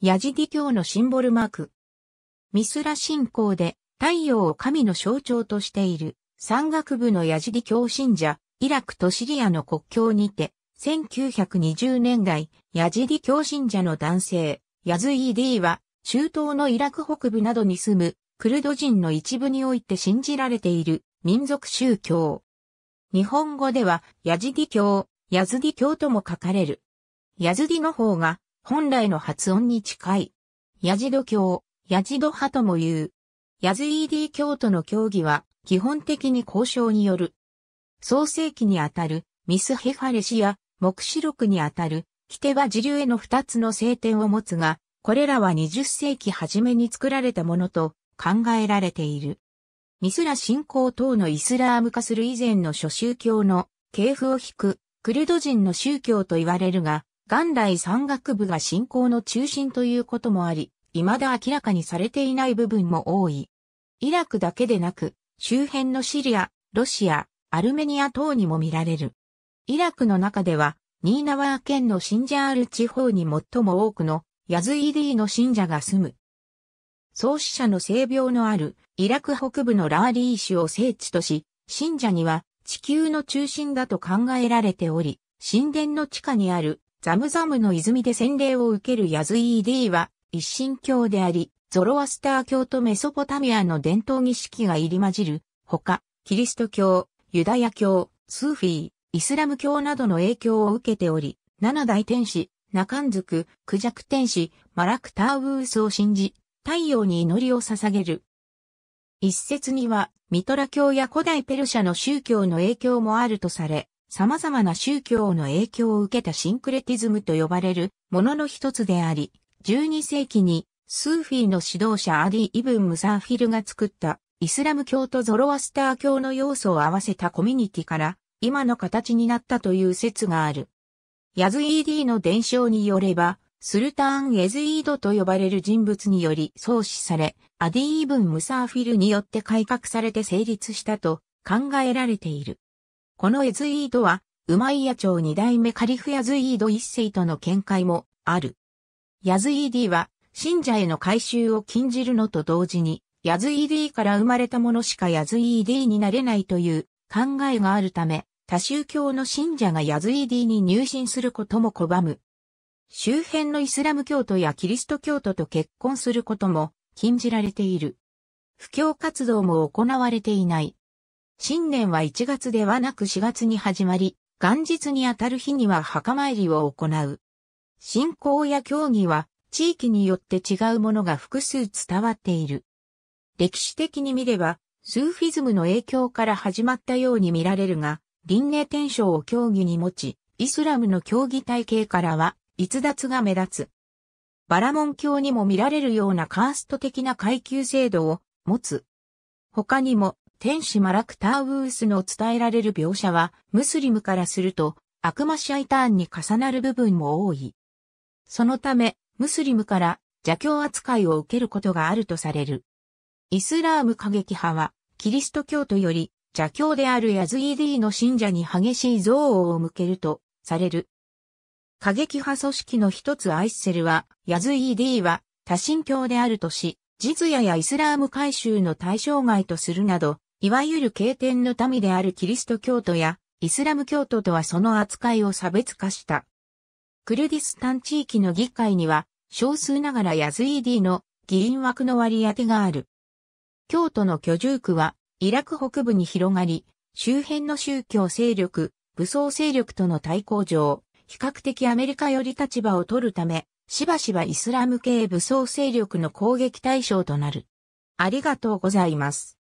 ヤジディ教のシンボルマーク。ミスラ信仰で太陽を神の象徴としている山岳部のヤジディ教信者、イラクとシリアの国境にて、1920年代、ヤジディ教信者の男性、ヤズイーディは、中東のイラク北部などに住む、クルド人の一部において信じられている民族宗教。日本語では、ヤジディ教、ヤズディ教とも書かれる。ヤズディの方が本来の発音に近い。ヤジド教、ヤジド派とも言う。ヤズイーディ教徒の教義は、基本的に交渉による。創世記にあたる、ミスヘファレシや、目視録にあたる、キテバ時流への二つの聖典を持つが、これらは20世紀初めに作られたものと考えられている。ミスラ信仰等のイスラーム化する以前の諸宗教の系譜を引くクルド人の宗教と言われるが、元来山岳部が信仰の中心ということもあり、未だ明らかにされていない部分も多い。イラクだけでなく、周辺のシリア、ロシア、アルメニア等にも見られる。イラクの中では、ニーナワー県のシンジャール地方に最も多くのヤズイディの信者が住む。創始者の性病のあるイラク北部のラーリー市を聖地とし、信者には地球の中心だと考えられており、神殿の地下にあるザムザムの泉で洗礼を受けるヤズイーディは一神教であり、ゾロアスター教とメソポタミアの伝統儀式が入り混じる、ほか、キリスト教、ユダヤ教、スーフィー、イスラム教などの影響を受けており、七大天使、ナカンズク、クジャク天使、マラクターウースを信じ、太陽に祈りを捧げる。一説には、ミトラ教や古代ペルシャの宗教の影響もあるとされ、様々な宗教の影響を受けたシンクレティズムと呼ばれるものの一つであり、12世紀にスーフィーの指導者アディ・イブン・ムサーフィルが作ったイスラム教とゾロアスター教の要素を合わせたコミュニティから今の形になったという説がある。ヤズイーディの伝承によれば、スルターン・エズイードと呼ばれる人物により創始され、アディ・イブン・ムサーフィルによって改革されて成立したと考えられている。このエズイードは、ウマイヤ朝二代目カリフヤズイード一世との見解もある。ヤズイーディは、信者への改修を禁じるのと同時に、ヤズイーディから生まれた者しかヤズイーディになれないという考えがあるため、多宗教の信者がヤズイーディに入信することも拒む。周辺のイスラム教徒やキリスト教徒と結婚することも禁じられている。布教活動も行われていない。新年は1月ではなく4月に始まり、元日にあたる日には墓参りを行う。信仰や教義は地域によって違うものが複数伝わっている。歴史的に見れば、スーフィズムの影響から始まったように見られるが、輪廻転生を教義に持ち、イスラムの教義体系からは逸脱が目立つ。バラモン教にも見られるようなカースト的な階級制度を持つ。他にも天使マラクターウースの伝えられる描写は、ムスリムからすると、悪魔シャイターンに重なる部分も多い。そのため、ムスリムから邪教扱いを受けることがあるとされる。イスラーム過激派は、キリスト教徒より邪教であるヤズイディの信者に激しい憎悪を向けるとされる。過激派組織の一つアイッセルは、ヤズイディは多神教であるとし、ジズヤやイスラーム改宗の対象外とするなど、いわゆる経典の民であるキリスト教徒やイスラム教徒とはその扱いを差別化した。クルディスタン地域の議会には少数ながらヤズイーディの議員枠の割り当てがある。京都の居住区はイラク北部に広がり、周辺の宗教勢力、武装勢力との対抗上、比較的アメリカより立場を取るため、しばしばイスラム系武装勢力の攻撃対象となる。ありがとうございます。